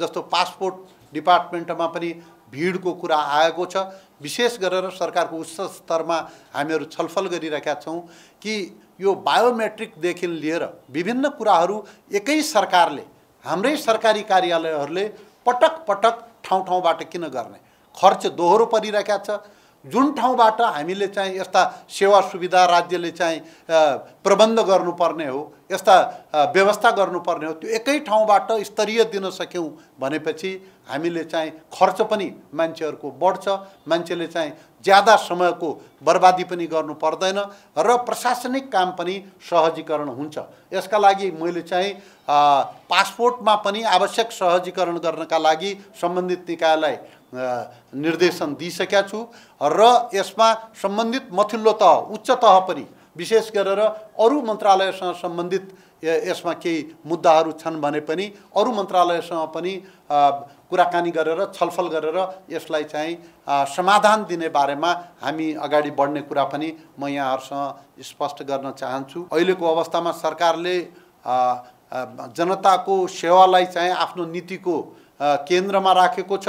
जस्तो पासपोर्ट डिपार्टमेन्टमा पनि भिडको कुरा आएको छ विशेष गरेर सरकारको उच्च स्तरमा हामीहरू छलफल गरिरहेका छौँ कि यो बायोमेट्रिकदेखि लिएर विभिन्न कुराहरू एकै सरकारले हाम्रै सरकारी कार्यालयहरूले पटक पटक ठाउँ ठाउँबाट किन गर्ने खर्च दोहोरो परिरहेका छ जुन ठाउँबाट हामीले चाहिँ यस्ता सेवा सुविधा राज्यले चाहिँ प्रबन्ध गर्नुपर्ने हो यस्ता व्यवस्था गर्नुपर्ने हो त्यो एकै ठाउँबाट स्तरीय दिन सक्यौँ भनेपछि हामीले चाहिँ खर्च पनि मान्छेहरूको बढ्छ मान्छेले चाहिँ ज्यादा समयको बर्बादी पनि गर्नु पर्दैन र प्रशासनिक काम पनि सहजीकरण हुन्छ यसका लागि मैले चाहिँ पासपोर्टमा पनि आवश्यक सहजीकरण गर्नका लागि सम्बन्धित निकायलाई निर्देशन दिइसकेका छु र यसमा सम्बन्धित मथिल्लो तह उच्च तह पनि विशेष गरेर अरू मन्त्रालयसँग सम्बन्धित यसमा केही मुद्दाहरू छन् भने पनि अरू मन्त्रालयसँग पनि कुराकानी गरेर छलफल गरेर यसलाई चाहिँ समाधान दिने बारेमा हामी अगाडि बढ्ने कुरा पनि म यहाँहरूसँग स्पष्ट गर्न चाहन्छु अहिलेको अवस्थामा सरकारले जनताको सेवालाई चाहिँ आफ्नो नीतिको केन्द्रमा राखेको छ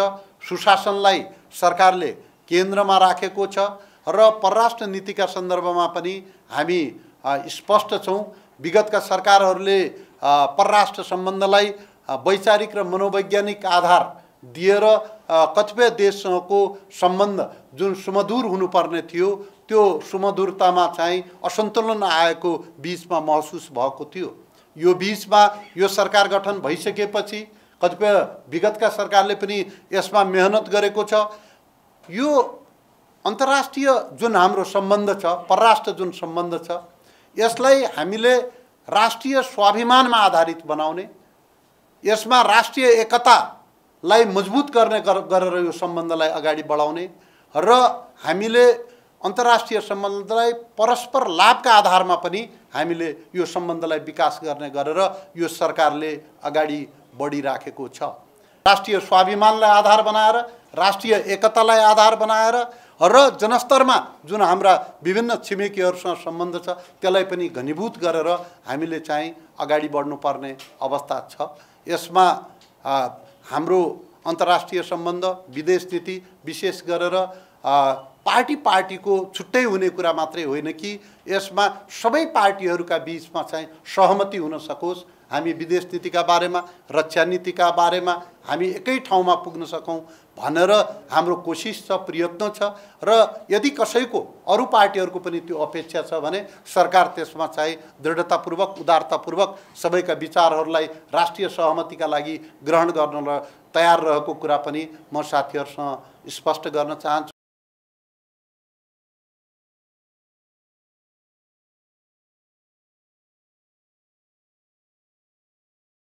सुशासनलाई सरकारले केन्द्रमा राखेको छ र परराष्ट्र नीतिका सन्दर्भमा पनि हामी स्पष्ट छौँ विगतका सरकारहरूले परराष्ट्र सम्बन्धलाई वैचारिक र मनोवैज्ञानिक आधार दिएर कतिपय देशसँगको सम्बन्ध जुन सुमधुर हुनुपर्ने थियो त्यो सुमधुरतामा चाहिँ असन्तुलन आएको बिचमा महसुस भएको थियो यो बिचमा यो सरकार गठन भइसकेपछि कतिपय विगतका सरकारले पनि यसमा मेहनत गरेको छ यो अन्तर्राष्ट्रिय जुन हाम्रो सम्बन्ध छ परराष्ट्र जुन सम्बन्ध छ यसलाई हामीले राष्ट्रिय स्वाभिमानमा आधारित बनाउने यसमा राष्ट्रिय एकतालाई मजबुत गर्ने गरेर यो सम्बन्धलाई अगाडि बढाउने र हामीले अन्तर्राष्ट्रिय सम्बन्धलाई परस्पर लाभका आधारमा पनि हामीले यो सम्बन्धलाई विकास गर्ने गरेर यो सरकारले अगाडि बढिराखेको छ राष्ट्रिय स्वाभिमानलाई आधार बनाएर राष्ट्रिय एकतालाई आधार बनाएर र जनस्तरमा जुन हाम्रा विभिन्न छिमेकीहरूसँग सम्बन्ध छ त्यसलाई पनि घनीभूत गरेर हामीले चाहिँ अगाडि बढ्नुपर्ने अवस्था छ यसमा हाम्रो अन्तर्राष्ट्रिय सम्बन्ध विदेश नीति विशेष गरेर पार्टी पार्टीको छुट्टै हुने कुरा मात्रै होइन कि यसमा सबै पार्टीहरूका बिचमा चाहिँ सहमति हुन सकोस् हामी विदेश नीतिका बारेमा रक्षा नीतिका बारेमा हामी एकै ठाउँमा पुग्न सकौँ भनेर हाम्रो कोसिस छ प्रयत्न छ र यदि कसैको अरू पार्टीहरूको पनि त्यो अपेक्षा छ भने सरकार त्यसमा चाहिँ दृढतापूर्वक उदारतापूर्वक सबैका विचारहरूलाई राष्ट्रिय सहमतिका लागि ग्रहण गर्न तयार रहेको कुरा पनि म साथीहरूसँग स्पष्ट गर्न चाहन्छु